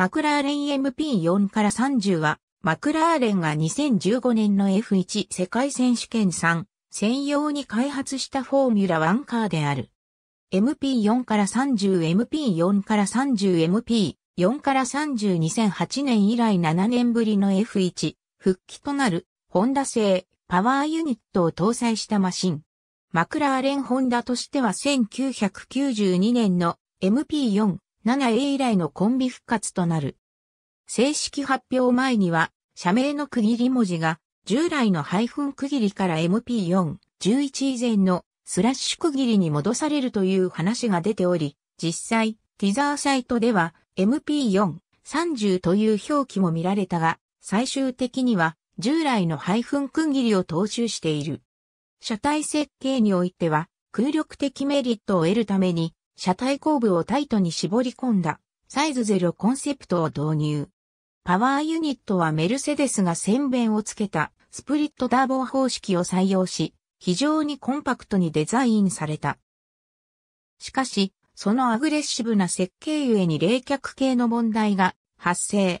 マクラーレン MP4 から30は、マクラーレンが2015年の F1 世界選手権3専用に開発したフォーミュラ1カーである。MP4 から 30MP4 から 30MP4 から302008年以来7年ぶりの F1 復帰となるホンダ製パワーユニットを搭載したマシン。マクラーレンホンダとしては1992年の MP4 7A 以来のコンビ復活となる。正式発表前には、社名の区切り文字が、従来のハイフン区切りから MP4、11以前のスラッシュ区切りに戻されるという話が出ており、実際、ティザーサイトでは MP4、30という表記も見られたが、最終的には従来のハイフン区切りを踏襲している。車体設計においては、空力的メリットを得るために、車体後部をタイトに絞り込んだサイズゼロコンセプトを導入。パワーユニットはメルセデスが線弁をつけたスプリットダーボ方式を採用し、非常にコンパクトにデザインされた。しかし、そのアグレッシブな設計ゆえに冷却系の問題が発生。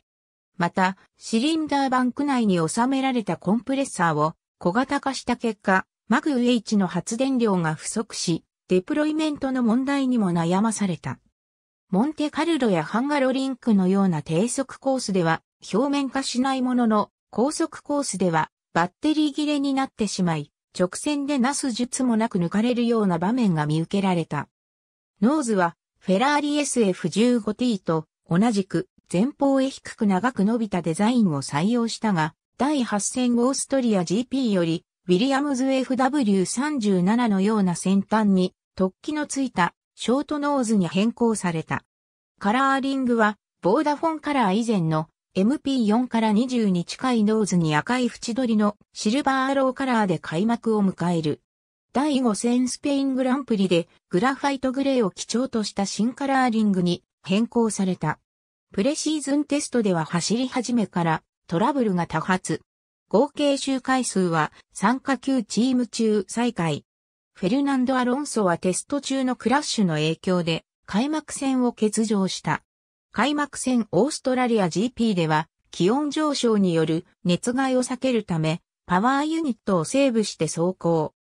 また、シリンダーバンク内に収められたコンプレッサーを小型化した結果、マグ UH の発電量が不足し、デプロイメントの問題にも悩まされた。モンテカルロやハンガロリンクのような低速コースでは表面化しないものの高速コースではバッテリー切れになってしまい直線でなす術もなく抜かれるような場面が見受けられた。ノーズはフェラーリ SF15T と同じく前方へ低く長く伸びたデザインを採用したが第8戦オーストリア GP よりウィリアムズ FW37 のような先端に突起のついたショートノーズに変更された。カラーリングは、ボーダフォンカラー以前の MP4 から20に近いノーズに赤い縁取りのシルバーアローカラーで開幕を迎える。第5戦スペイングランプリでグラファイトグレーを基調とした新カラーリングに変更された。プレシーズンテストでは走り始めからトラブルが多発。合計周回数は参加級チーム中最下位。フェルナンド・アロンソはテスト中のクラッシュの影響で開幕戦を欠場した。開幕戦オーストラリア GP では気温上昇による熱害を避けるためパワーユニットをセーブして走行。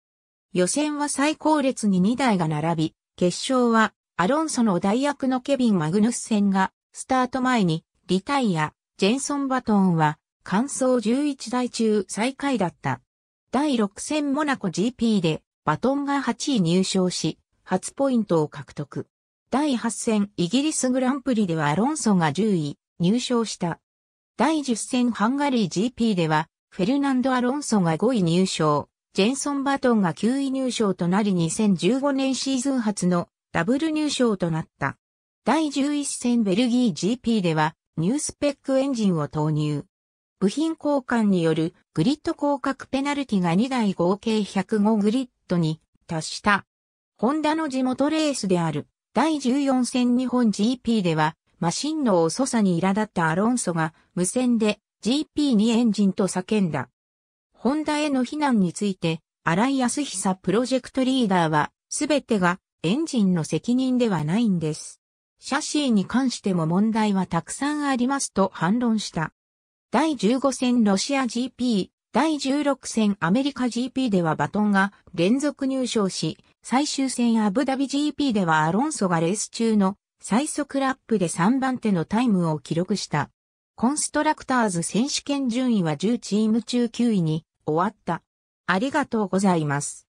予選は最高列に2台が並び、決勝はアロンソの代役のケビン・マグヌス戦がスタート前にリタイア、ジェンソン・バトンは完走11台中最下位だった。第6戦モナコ GP でバトンが8位入賞し、初ポイントを獲得。第8戦イギリスグランプリではアロンソが10位入賞した。第10戦ハンガリー GP ではフェルナンド・アロンソが5位入賞、ジェンソン・バトンが9位入賞となり2015年シーズン初のダブル入賞となった。第11戦ベルギー GP ではニュースペックエンジンを投入。部品交換によるグリッド広角ペナルティが2台合計105グリッド。トに達した。ホンダの地元レースである第14戦日本 GP ではマシンの遅さに苛立ったアロンソが無線で GP にエンジンと叫んだ。ホンダへの非難について荒井康久プロジェクトリーダーはすべてがエンジンの責任ではないんです。シャシーに関しても問題はたくさんありますと反論した。第15戦ロシア GP 第16戦アメリカ GP ではバトンが連続入賞し、最終戦アブダビ GP ではアロンソがレース中の最速ラップで3番手のタイムを記録した。コンストラクターズ選手権順位は10チーム中9位に終わった。ありがとうございます。